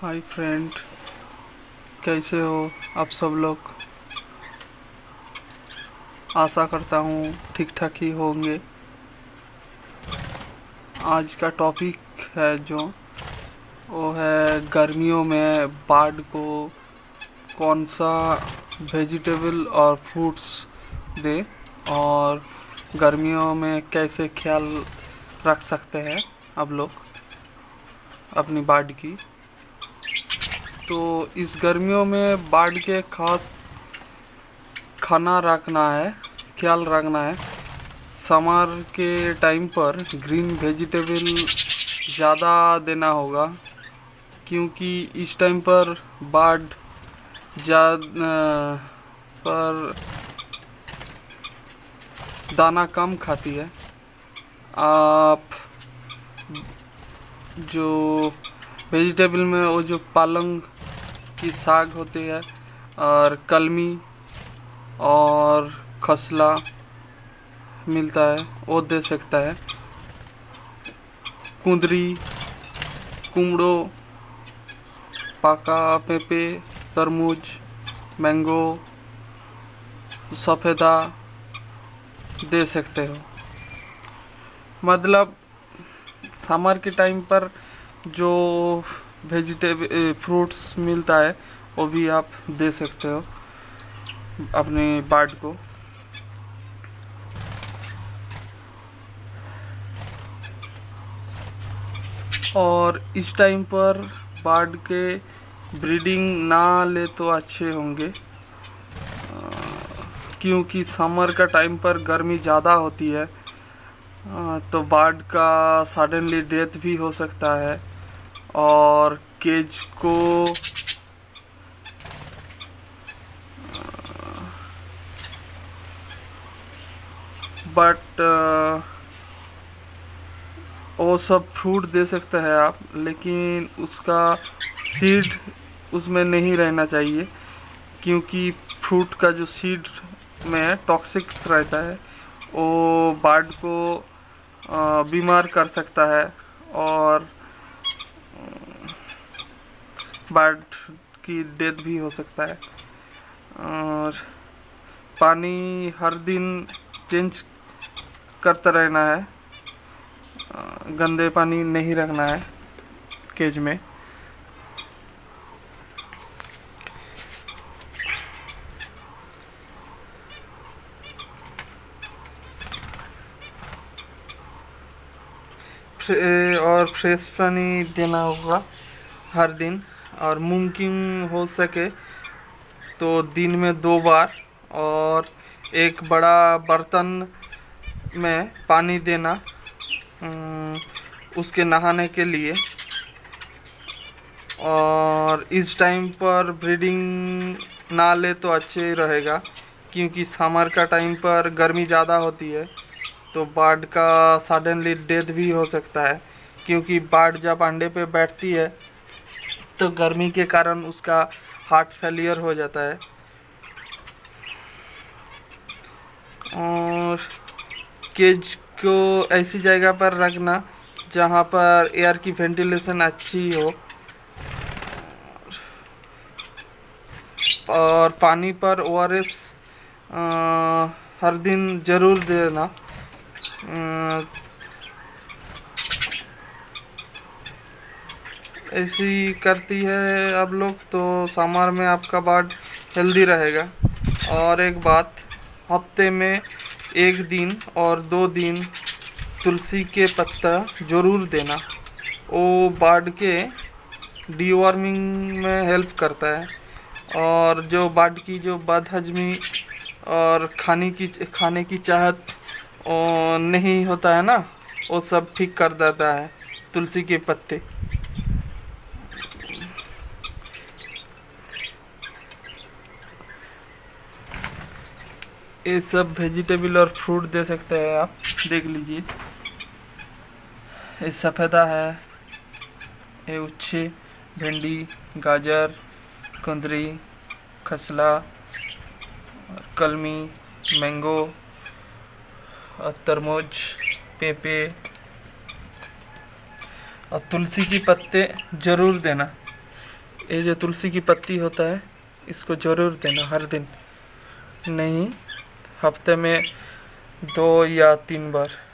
hi friend कैसे हो आप सब लोग आशा करता हूँ ठीक ठाक ही होंगे आज का टॉपिक है जो वो है गर्मियों में बाढ़ को कौन सा वेजिटेबल और फ्रूट्स दे और गर्मियों में कैसे ख्याल रख सकते हैं आप लोग अपनी बाढ़ की तो इस गर्मियों में बाढ़ के खास खाना रखना है ख्याल रखना है समर के टाइम पर ग्रीन वेजिटेबल ज़्यादा देना होगा क्योंकि इस टाइम पर बाढ़ पर दाना कम खाती है आप जो वेजिटेबल में वो जो पालंग की साग होती है और कलमी और खसला मिलता है वो दे सकता है कुंदरी कुमड़ो पाका पेपे तरमूज मैंगो सफ़ेदा दे सकते हो मतलब समर के टाइम पर जो वेजिटेबल फ्रूट्स मिलता है वो भी आप दे सकते हो अपने बार्ड को और इस टाइम पर बार्ड के ब्रीडिंग ना ले तो अच्छे होंगे क्योंकि समर का टाइम पर गर्मी ज़्यादा होती है तो बार्ड का सडनली डेथ भी हो सकता है और केज को बट वो सब फ्रूट दे सकता है आप लेकिन उसका सीड उसमें नहीं रहना चाहिए क्योंकि फ्रूट का जो सीड में टॉक्सिक रहता है वो बर्ड को बीमार कर सकता है और बर्ड की डेथ भी हो सकता है और पानी हर दिन चेंज करता रहना है गंदे पानी नहीं रखना है केज में और फ्रेश पानी देना होगा हर दिन और मुमकिन हो सके तो दिन में दो बार और एक बड़ा बर्तन में पानी देना उसके नहाने के लिए और इस टाइम पर ब्रीडिंग ना ले तो अच्छे रहेगा क्योंकि समर का टाइम पर गर्मी ज़्यादा होती है तो बाढ़ का सडनली डेथ भी हो सकता है क्योंकि बाढ़ जब अंडे पे बैठती है तो गर्मी के कारण उसका हार्ट फेलियर हो जाता है और केज को ऐसी जगह पर रखना जहाँ पर एयर की वेंटिलेशन अच्छी हो और पानी पर ओ हर दिन ज़रूर देना ऐसी करती है आप लोग तो सामार में आपका बाढ़ हेल्दी रहेगा और एक बात हफ्ते में एक दिन और दो दिन तुलसी के पत्ता ज़रूर देना वो बाढ़ के डीवॉर्मिंग में हेल्प करता है और जो बाढ़ की जो हजमी और खाने की खाने की चाहत नहीं होता है ना वो सब ठीक कर देता है तुलसी के पत्ते ये सब वेजिटेबल और फ्रूट दे सकते हैं आप देख लीजिए ये सफ़ेदा है ये उच्छे भिंडी गाजर कुंदरी खसला कलमी मैंगो और तरमोज पेपे और तुलसी की पत्ते ज़रूर देना ये जो तुलसी की पत्ती होता है इसको ज़रूर देना हर दिन नहीं हफ्ते में दो या तीन बार